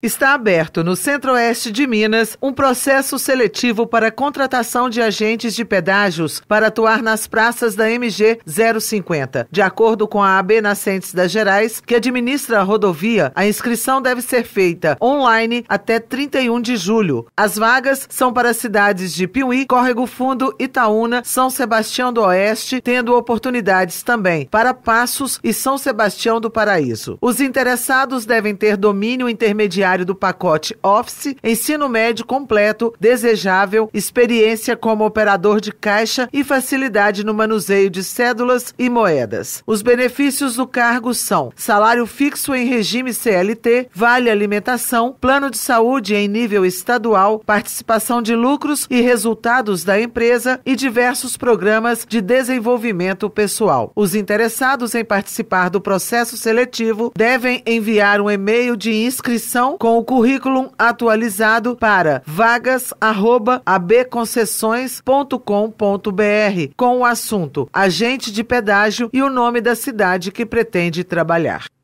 Está aberto no Centro-Oeste de Minas um processo seletivo para contratação de agentes de pedágios para atuar nas praças da MG 050. De acordo com a AB Nascentes das Gerais, que administra a rodovia, a inscrição deve ser feita online até 31 de julho. As vagas são para as cidades de Piuí, Córrego Fundo, Itaúna, São Sebastião do Oeste, tendo oportunidades também para Passos e São Sebastião do Paraíso. Os interessados devem ter domínio intermediário beneficiário do pacote Office, ensino médio completo, desejável, experiência como operador de caixa e facilidade no manuseio de cédulas e moedas. Os benefícios do cargo são salário fixo em regime CLT, vale alimentação, plano de saúde em nível estadual, participação de lucros e resultados da empresa e diversos programas de desenvolvimento pessoal. Os interessados em participar do processo seletivo devem enviar um e-mail de inscrição com o currículo atualizado para vagas@abconcessões.com.br com o assunto agente de pedágio e o nome da cidade que pretende trabalhar.